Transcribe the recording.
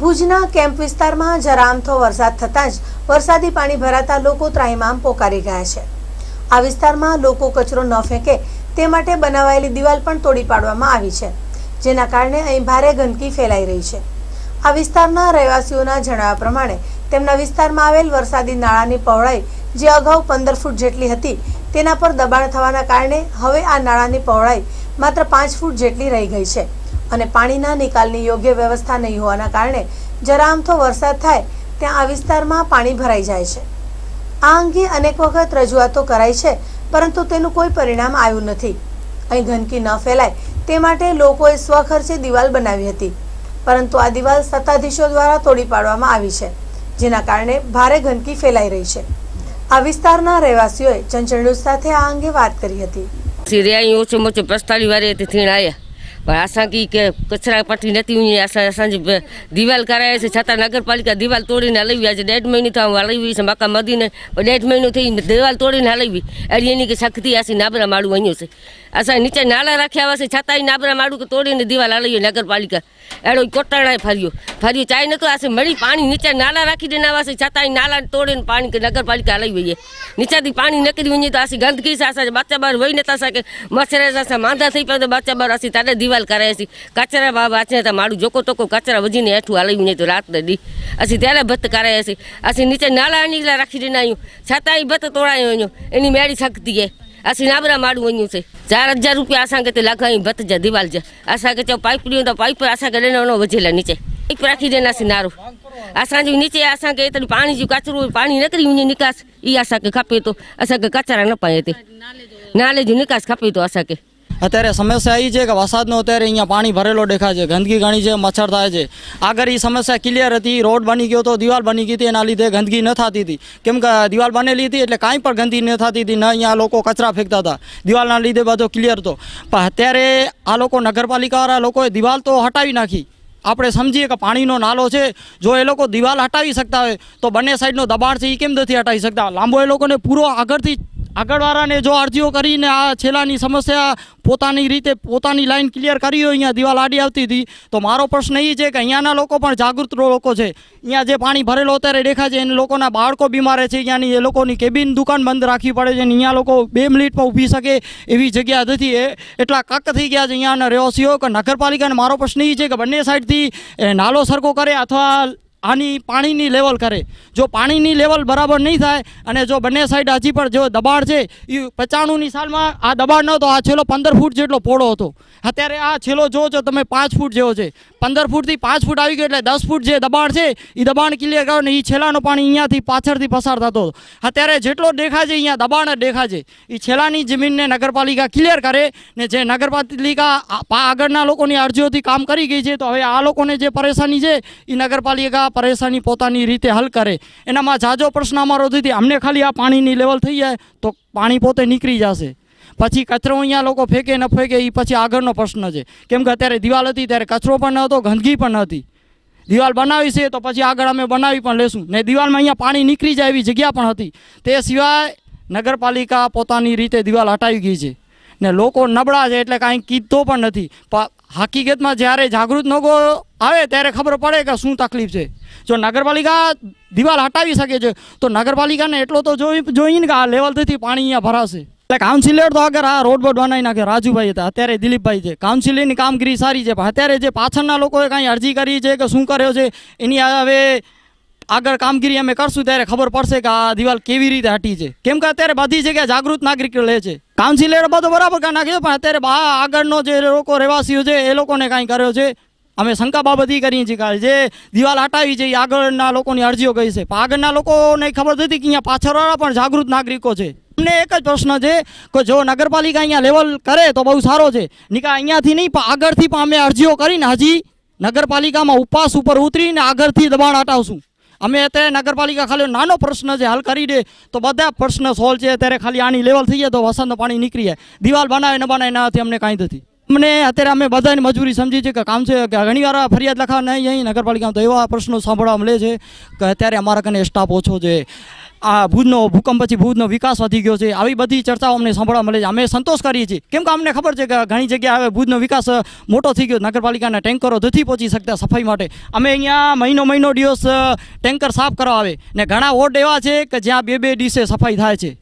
ભુજના કેમ્પ વિસ્તારમાં જરામથો વરસાદ થતાં જ વરસાદી પાણી ભરાતા લોકો ત્રાહિમામ પોકારી ગયા છે આ વિસ્તારમાં લોકો કચરો ન ફેંકે તે માટે બનાવાયેલી દિવાલ પણ તોડી પાડવામાં આવી છે જેના કારણે અહીં ભારે ગંદકી ફેલાઈ રહી છે આ વિસ્તારના રહેવાસીઓના જણાવ્યા પ્રમાણે તેમના વિસ્તારમાં આવેલ વરસાદી નાળાની પહોળાઈ જે અગાઉ પંદર ફૂટ જેટલી હતી તેના પર દબાણ થવાના કારણે હવે આ નાળાની પહોળાઈ માત્ર પાંચ ફૂટ જેટલી રહી ગઈ છે અને પાણીના નિકાલની યોગ્ય વ્યવસ્થા નહીં હોવાના કારણે જરા તો વરસાદ થાય ત્યાં આ વિસ્તારમાં પાણી ભરાઈ જાય છે આ અંગે અનેક વખત રજૂઆતો કરાઈ છે પરંતુ તેનું કોઈ પરિણામ આવ્યું નથી અહીં ગંદકી ન ફેલાય તે માટે લોકોએ સ્વખર્ચે દિવાલ બનાવી હતી પરંતુ આ દિવાલ સત્તાધીશો દ્વારા તોડી પાડવામાં આવી છે જેના કારણે ભારે ગંદકી ફેલાઈ રહી છે આ વિસ્તારના રહેવાસીઓએ ચંચળ સાથે આ અંગે વાત કરી હતી સિરિયા ઊંચે મોચે પસ્તાળી વારે થીણ આવ્યા पर असांजी कंहिं कचरा पटी नथी वञे असां असांजी दीवाल कराए से छा त नगरपालिका दीवाल तोड़ीने हली वई आहे ॾेढ महीने खां हली हुई मका मदी मदीने ॾेढ महीनो थी दीवाल तोड़ीने हली हुई अहिड़ी हिन खे सख़्ती असीं नाबरा माण्हू वञोसीं असां नीचे नाला रखिया हुआसीं छा ताईं नाबरा माण्हू खे तोड़ीने दीवाल हली नगर पालिका अहिड़ो ई कोटण आहे फरियो फरियो चाहे नथो असीं मड़ी पाणी नीचे नाला रखी ॾिना हुआसीं छा ताईं नाला तोड़े पाणी नगर पालिका हली वई आहे नीचा थी पाणी निकिरी वञे त असीं गंदगी सां असांजा ॿाचा ॿार वेही नथा असांखे मच्छर सां असां मांदा थी पिया त ॿाचा ॿार असीं तॾहिं दीवाल દિવાલ કરે છે કચરા બા વાંચે તો મારું જોકો તોકો કચરા વજીને હેઠું હાલવ્યું નહીં તો રાત દી અસી ત્યારે ભત કરે છે અસી નીચે નાલા નીકળા રાખી દેનાયું છતાંય ભત તોડાયું એની મેળી શકતી હે આસી નાબરા માડું વન્યું છે ચાર હજાર રૂપિયા આશા કે લગાવી ભત જા દિવાલ જા આશા કે પાઇપ લીધું તો પાઇપ આશા કે લેવાનો વજેલા નીચે પાઇપ રાખી દેનાસી નારું આશા જો નીચે આશા કે એટલું પાણી જો કાચરું પાણી નીકળી ઊંજી નિકાસ એ આશા કે ખપે તો આશા કે કચરા ન પાય તે ના લેજો નિકાસ ખપે તો આશા કે અત્યારે સમસ્યા એ છે કે વરસાદનો અત્યારે અહીંયા પાણી ભરેલો દેખાય છે ગંદકી ઘણી છે મચ્છર થાય છે આગળ એ સમસ્યા ક્લિયર હતી રોડ બની ગયો તો દિવાલ બની ગઈ હતી એના લીધે ગંદકી ન થતી હતી કેમ કે દિવાલ બનેલી હતી એટલે કાંઈ પણ ગંદકી ન થતી હતી ન અહીંયા લોકો કચરા ફેંકતા હતા દિવાલના લીધે બધો ક્લિયર હતો પણ અત્યારે આ લોકો નગરપાલિકાવાળા લોકોએ દિવાલ તો હટાવી નાખી આપણે સમજીએ કે પાણીનો નાલો છે જો એ લોકો દિવાલ હટાવી શકતા હોય તો બંને સાઈડનો દબાણ છે એ કેમ નથી હટાવી શકતા લાંબો એ લોકોને પૂરો આગળથી આગળવાળાને જો અરજીઓ કરીને આ છેલ્લાની સમસ્યા પોતાની રીતે પોતાની લાઈન ક્લિયર કરી હોય અહીંયા દિવાલ આડી આવતી હતી તો મારો પ્રશ્ન એ છે કે અહીંયાના લોકો પણ જાગૃત લોકો છે અહીંયા જે પાણી ભરેલો અત્યારે દેખાય છે એને લોકોના બાળકો બીમારે છે અહીંયાની એ લોકોની કેબિન દુકાન બંધ રાખવી પડે છે અને અહીંયા લોકો બે મિનિટમાં ઊભી શકે એવી જગ્યા નથી એ એટલા કક થઈ ગયા છે અહીંયાના રહેવાસીઓ કે નગરપાલિકાને મારો પ્રશ્ન એ છે કે બંને સાઈડથી નાલો સરખો કરે અથવા આની પાણીની લેવલ કરે જો પાણીની લેવલ બરાબર નહીં થાય અને જો બંને સાઈડ હજી પણ જો દબાણ છે એ પચાણુંની સાલમાં આ દબાણ નહોતો આ છેલ્લો પંદર ફૂટ જેટલો પોળો હતો અત્યારે આ છેલ્લો જો છો તમે પાંચ ફૂટ જેવો છે પંદર ફૂટથી પાંચ ફૂટ આવી ગયો એટલે દસ ફૂટ જે દબાણ છે એ દબાણ ક્લિયર કરો ને એ છેલ્લાનું પાણી અહીંયાથી પાછળથી પસાર થતો હતો અત્યારે જેટલો દેખાય છે અહીંયા દબાણ જ દેખાય છે એ છેલ્લાની જમીનને નગરપાલિકા ક્લિયર કરે ને જે નગરપાલિકા આગળના લોકોની અરજીઓથી કામ કરી ગઈ છે તો હવે આ લોકોને જે પરેશાની છે એ નગરપાલિકા પરેશાની પોતાની રીતે હલ કરે એનામાં જાજો પ્રશ્ન અમારો નથી અમને ખાલી આ પાણીની લેવલ થઈ જાય તો પાણી પોતે નીકળી જશે પછી કચરો અહીંયા લોકો ફેંકે ન ફેંકે એ પછી આગળનો પ્રશ્ન છે કેમ કે અત્યારે દિવાલ હતી ત્યારે કચરો પણ ન હતો ગંદકી પણ હતી દિવાલ બનાવી છે તો પછી આગળ અમે બનાવી પણ લેશું ને દિવાલમાં અહીંયા પાણી નીકળી જાય એવી જગ્યા પણ હતી તે સિવાય નગરપાલિકા પોતાની રીતે દિવાલ હટાવી ગઈ છે ને લોકો નબળા છે એટલે કાંઈ કીધો પણ નથી હકીકતમાં જ્યારે જાગૃત લોકો આવે ત્યારે ખબર પડે કે શું તકલીફ છે જો નગરપાલિકા દિવાલ હટાવી શકે છે તો નગરપાલિકાને એટલો તો જોઈ જોઈને કે આ લેવલથી પાણી અહીંયા ભરાશે એટલે કાઉન્સિલર તો આગળ આ રોડ બોડ બનાવી નાખે રાજુભાઈ હતા અત્યારે દિલીપભાઈ છે કાઉન્સિલિંગની કામગીરી સારી છે પણ અત્યારે જે પાછળના લોકોએ કાંઈ અરજી કરી છે કે શું કર્યો છે એની હવે આગળ કામગીરી અમે કરશું ત્યારે ખબર પડશે કે આ દિવાલ કેવી રીતે હટી છે કેમ કે અત્યારે બધી જગ્યાએ જાગૃત નાગરિક લે છે કાઉન્સિલર બધો બરાબર કાંઈ નાખ્યો પણ અત્યારે આગળનો જે લોકો રહેવાસીઓ છે એ લોકોને કાંઈ કર્યો છે અમે શંકા બાબત કરીએ છીએ કે જે દિવાલ હટાવી છે એ આગળના લોકોની અરજીઓ ગઈ છે આગળના લોકોને ખબર નથી કે અહીંયા પાછળવાળા પણ જાગૃત નાગરિકો છે અમને એક જ પ્રશ્ન છે કે જો નગરપાલિકા અહીંયા લેવલ કરે તો બહુ સારો છે નિકા અહીંયાથી નહીં પણ આગળથી પણ અમે અરજીઓ કરીને હજી નગરપાલિકામાં ઉપવાસ ઉપર ઉતરીને આગળથી દબાણ હટાવશું અમે અત્યારે નગરપાલિકા ખાલી નાનો પ્રશ્ન છે હલ કરી દે તો બધા પ્રશ્ન સોલ્વ છે અત્યારે ખાલી આની લેવલ થઈ જાય તો વસંત પાણી નીકળી જાય દિવાલ બનાવે ન બનાવે નાથી અમને કાંઈ નથી અમને અત્યારે અમે બધાની મજૂરી સમજી છે કે કામ છે કે ઘણીવાર ફરિયાદ લખા નહીં અહીં નગરપાલિકામાં તો એવા પ્રશ્નો સાંભળવા મળે છે કે અત્યારે અમારા કને સ્ટાફ ઓછો છે આ ભુજનો ભૂકંપ પછી ભુજનો વિકાસ વધી ગયો છે આવી બધી ચર્ચાઓ અમને સાંભળવા મળે છે અમે સંતોષ કરીએ છીએ કેમ કે અમને ખબર છે કે ઘણી જગ્યાએ હવે ભુજનો વિકાસ મોટો થઈ ગયો નગરપાલિકાના ટેન્કરો નથી પહોંચી શકતા સફાઈ માટે અમે અહીંયા મહિનો મહિનો દિવસ ટેન્કર સાફ કરવા આવે ને ઘણા વોર્ડ એવા છે કે જ્યાં બે બે દિવસે સફાઈ થાય છે